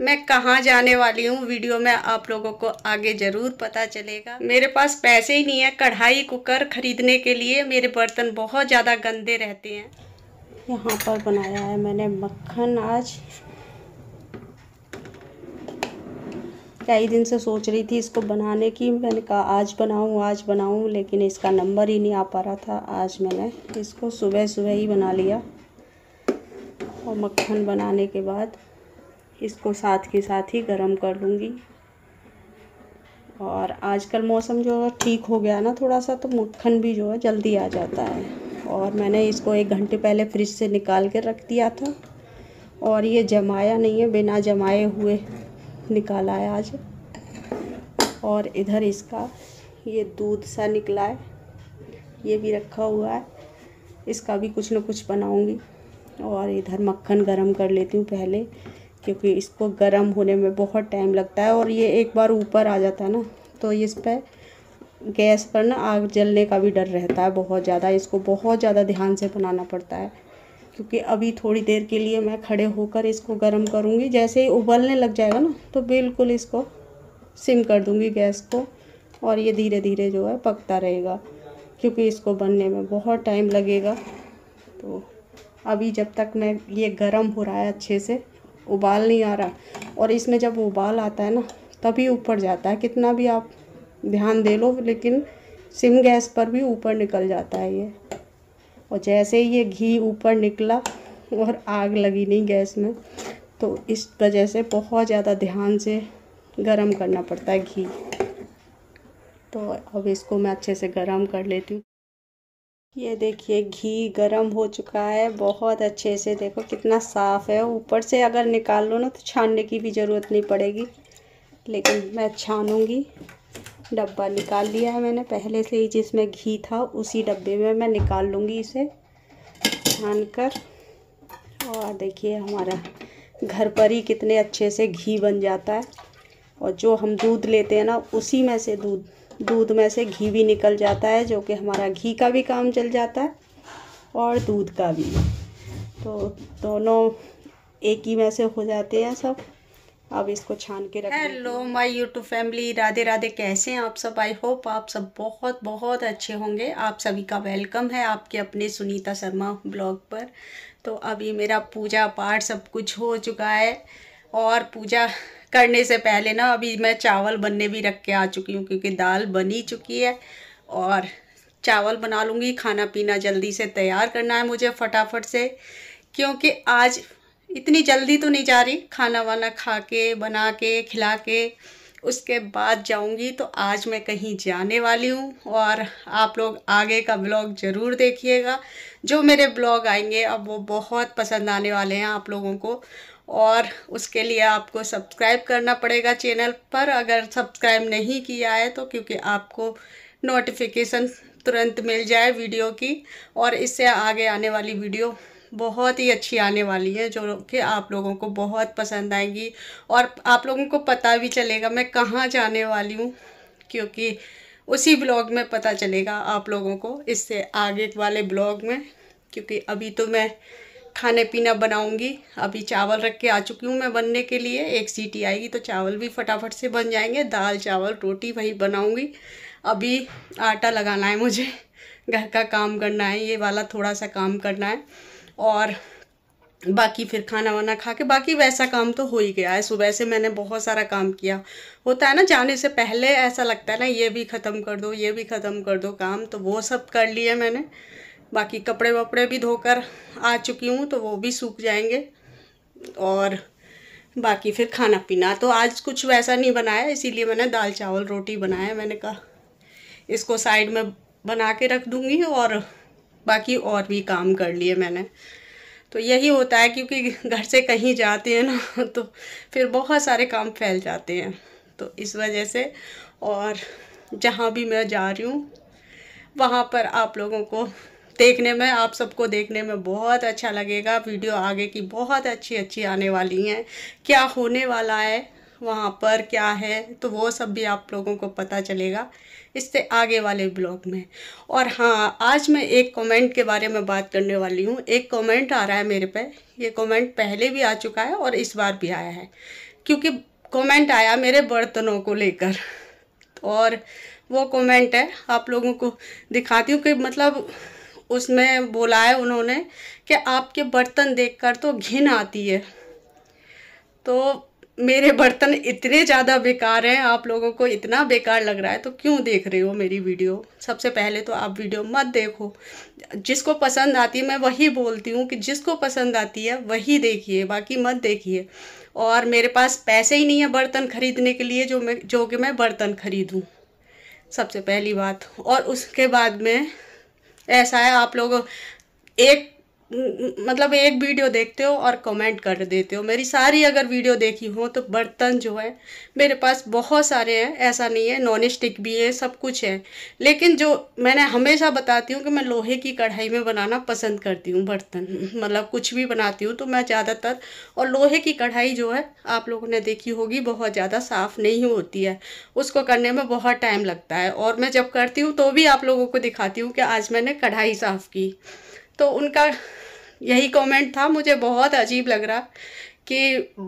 मैं कहाँ जाने वाली हूँ वीडियो में आप लोगों को आगे ज़रूर पता चलेगा मेरे पास पैसे ही नहीं है कढ़ाई कुकर ख़रीदने के लिए मेरे बर्तन बहुत ज़्यादा गंदे रहते हैं यहाँ पर बनाया है मैंने मक्खन आज कई दिन से सोच रही थी इसको बनाने की मैंने कहा आज बनाऊँ आज बनाऊँ लेकिन इसका नंबर ही नहीं आ पा रहा था आज मैंने इसको सुबह सुबह ही बना लिया और मक्खन बनाने के बाद इसको साथ के साथ ही गर्म कर लूँगी और आजकल मौसम जो है ठीक हो गया ना थोड़ा सा तो मक्खन भी जो है जल्दी आ जाता है और मैंने इसको एक घंटे पहले फ्रिज से निकाल कर रख दिया था और ये जमाया नहीं है बिना जमाए हुए निकाला है आज और इधर इसका ये दूध सा निकला है ये भी रखा हुआ है इसका भी कुछ ना कुछ बनाऊंगी और इधर मक्खन गरम कर लेती हूँ पहले क्योंकि इसको गर्म होने में बहुत टाइम लगता है और ये एक बार ऊपर आ जाता है ना तो इस पर गैस पर ना आग जलने का भी डर रहता है बहुत ज़्यादा इसको बहुत ज़्यादा ध्यान से बनाना पड़ता है क्योंकि अभी थोड़ी देर के लिए मैं खड़े होकर इसको गर्म करूँगी जैसे ही उबलने लग जाएगा ना तो बिल्कुल इसको सिम कर दूँगी गैस को और ये धीरे धीरे जो है पकता रहेगा क्योंकि इसको बनने में बहुत टाइम लगेगा तो अभी जब तक मैं ये गर्म हो रहा है अच्छे से उबाल नहीं आ रहा और इसमें जब उबाल आता है ना तभी ऊपर जाता है कितना भी आप ध्यान दे लो लेकिन सिम गैस पर भी ऊपर निकल जाता है ये और जैसे ही ये घी ऊपर निकला और आग लगी नहीं गैस में तो इस वजह से बहुत ज़्यादा ध्यान से गरम करना पड़ता है घी तो अब इसको मैं अच्छे से गरम कर लेती हूँ ये देखिए घी गरम हो चुका है बहुत अच्छे से देखो कितना साफ़ है ऊपर से अगर निकाल लो ना तो छानने की भी ज़रूरत नहीं पड़ेगी लेकिन मैं छानूंगी डब्बा निकाल लिया है मैंने पहले से ही जिसमें घी था उसी डब्बे में मैं निकाल लूँगी इसे छान कर और देखिए हमारा घर पर ही कितने अच्छे से घी बन जाता है और जो हम दूध लेते हैं ना उसी में से दूध दूध में से घी भी निकल जाता है जो कि हमारा घी का भी काम चल जाता है और दूध का भी तो दोनों एक ही में से हो जाते हैं सब अब इसको छान के रख hello my YouTube family Radhe Radhe कैसे हैं आप सब आई होप आप सब बहुत बहुत अच्छे होंगे आप सभी का वेलकम है आपके अपने सुनीता शर्मा ब्लॉग पर तो अभी मेरा पूजा पाठ सब कुछ हो चुका है और पूजा करने से पहले ना अभी मैं चावल बनने भी रख के आ चुकी हूँ क्योंकि दाल बनी चुकी है और चावल बना लूँगी खाना पीना जल्दी से तैयार करना है मुझे फटाफट से क्योंकि आज इतनी जल्दी तो नहीं जा रही खाना वाना खा के बना के खिला के उसके बाद जाऊंगी तो आज मैं कहीं जाने वाली हूँ और आप लोग आगे का ब्लॉग ज़रूर देखिएगा जो मेरे ब्लॉग आएंगे अब वो बहुत पसंद आने वाले हैं आप लोगों को और उसके लिए आपको सब्सक्राइब करना पड़ेगा चैनल पर अगर सब्सक्राइब नहीं किया है तो क्योंकि आपको नोटिफिकेशन तुरंत मिल जाए वीडियो की और इससे आगे आने वाली वीडियो बहुत ही अच्छी आने वाली है जो कि आप लोगों को बहुत पसंद आएगी और आप लोगों को पता भी चलेगा मैं कहाँ जाने वाली हूँ क्योंकि उसी ब्लॉग में पता चलेगा आप लोगों को इससे आगे वाले ब्लॉग में क्योंकि अभी तो मैं खाने पीना बनाऊंगी अभी चावल रख के आ चुकी हूँ मैं बनने के लिए एक सीटी आएगी तो चावल भी फटाफट से बन जाएंगे दाल चावल रोटी वही बनाऊंगी अभी आटा लगाना है मुझे घर का काम करना है ये वाला थोड़ा सा काम करना है और बाकी फिर खाना वाना खा के बाकी वैसा काम तो हो ही गया है सुबह से मैंने बहुत सारा काम किया होता है ना जाने से पहले ऐसा लगता है ना ये भी ख़त्म कर दो ये भी ख़त्म कर दो काम तो वो सब कर लिए मैंने बाकी कपड़े वपड़े भी धोकर आ चुकी हूँ तो वो भी सूख जाएंगे और बाकी फिर खाना पीना तो आज कुछ वैसा नहीं बनाया इसीलिए मैंने दाल चावल रोटी बनाया मैंने कहा इसको साइड में बना के रख दूँगी और बाकी और भी काम कर लिए मैंने तो यही होता है क्योंकि घर से कहीं जाते हैं ना तो फिर बहुत सारे काम फैल जाते हैं तो इस वजह से और जहाँ भी मैं जा रही हूँ वहाँ पर आप लोगों को देखने में आप सबको देखने में बहुत अच्छा लगेगा वीडियो आगे की बहुत अच्छी अच्छी आने वाली हैं क्या होने वाला है वहाँ पर क्या है तो वो सब भी आप लोगों को पता चलेगा इससे आगे वाले ब्लॉग में और हाँ आज मैं एक कमेंट के बारे में बात करने वाली हूँ एक कमेंट आ रहा है मेरे पे ये कमेंट पहले भी आ चुका है और इस बार भी आया है क्योंकि कमेंट आया मेरे बर्तनों को लेकर और वो कमेंट है आप लोगों को दिखाती हूँ कि मतलब उसमें बोला है उन्होंने कि आपके बर्तन देखकर तो घिन आती है तो मेरे बर्तन इतने ज़्यादा बेकार हैं आप लोगों को इतना बेकार लग रहा है तो क्यों देख रहे हो मेरी वीडियो सबसे पहले तो आप वीडियो मत देखो जिसको पसंद आती है मैं वही बोलती हूँ कि जिसको पसंद आती है वही देखिए बाकी मत देखिए और मेरे पास पैसे ही नहीं है बर्तन ख़रीदने के लिए जो मैं जो कि मैं बर्तन ख़रीदूँ सबसे पहली बात और उसके बाद में ऐसा है आप लोग एक मतलब एक वीडियो देखते हो और कमेंट कर देते हो मेरी सारी अगर वीडियो देखी हो तो बर्तन जो है मेरे पास बहुत सारे हैं ऐसा नहीं है नॉन स्टिक भी है सब कुछ है लेकिन जो मैंने हमेशा बताती हूँ कि मैं लोहे की कढ़ाई में बनाना पसंद करती हूँ बर्तन मतलब कुछ भी बनाती हूँ तो मैं ज़्यादातर और लोहे की कढ़ाई जो है आप लोगों ने देखी होगी बहुत ज़्यादा साफ़ नहीं होती है उसको करने में बहुत टाइम लगता है और मैं जब करती हूँ तो भी आप लोगों को दिखाती हूँ कि आज मैंने कढ़ाई साफ़ की तो उनका यही कमेंट था मुझे बहुत अजीब लग रहा कि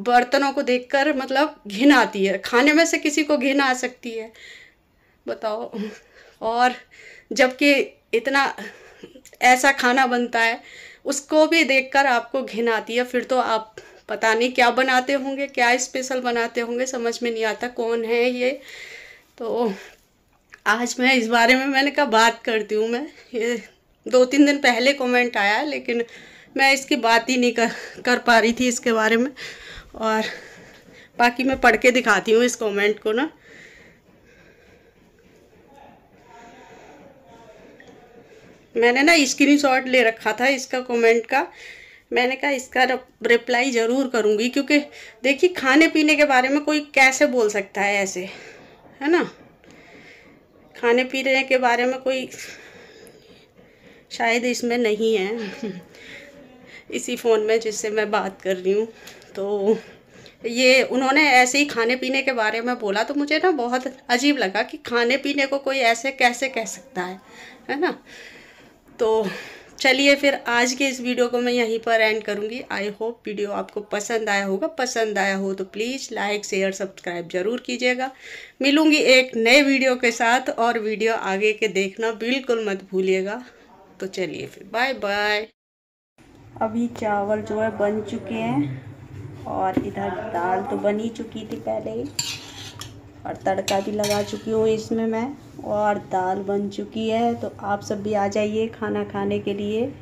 बर्तनों को देखकर मतलब घिन आती है खाने में से किसी को घिन आ सकती है बताओ और जबकि इतना ऐसा खाना बनता है उसको भी देखकर आपको घिन आती है फिर तो आप पता नहीं क्या बनाते होंगे क्या स्पेशल बनाते होंगे समझ में नहीं आता कौन है ये तो आज मैं इस बारे में मैंने कहा बात करती हूँ मैं ये दो तीन दिन पहले कमेंट आया लेकिन मैं इसकी बात ही नहीं कर कर पा रही थी इसके बारे में और बाकी मैं पढ़ के दिखाती हूँ इस कमेंट को ना मैंने ना स्क्रीनशॉट ले रखा था इसका कमेंट का मैंने कहा इसका रिप्लाई ज़रूर करूँगी क्योंकि देखिए खाने पीने के बारे में कोई कैसे बोल सकता है ऐसे है ना खाने पीने के बारे में कोई शायद इसमें नहीं है इसी फ़ोन में जिससे मैं बात कर रही हूँ तो ये उन्होंने ऐसे ही खाने पीने के बारे में बोला तो मुझे ना बहुत अजीब लगा कि खाने पीने को कोई ऐसे कैसे कह सकता है है ना तो चलिए फिर आज के इस वीडियो को मैं यहीं पर एंड करूँगी आई होप वीडियो आपको पसंद आया होगा पसंद आया हो तो प्लीज़ लाइक शेयर सब्सक्राइब ज़रूर कीजिएगा मिलूँगी एक नए वीडियो के साथ और वीडियो आगे के देखना बिल्कुल मत भूलिएगा तो चलिए फिर बाय बाय अभी चावल जो है बन चुके हैं और इधर दाल तो बन ही चुकी थी पहले ही और तड़का भी लगा चुकी हूँ इसमें मैं और दाल बन चुकी है तो आप सब भी आ जाइए खाना खाने के लिए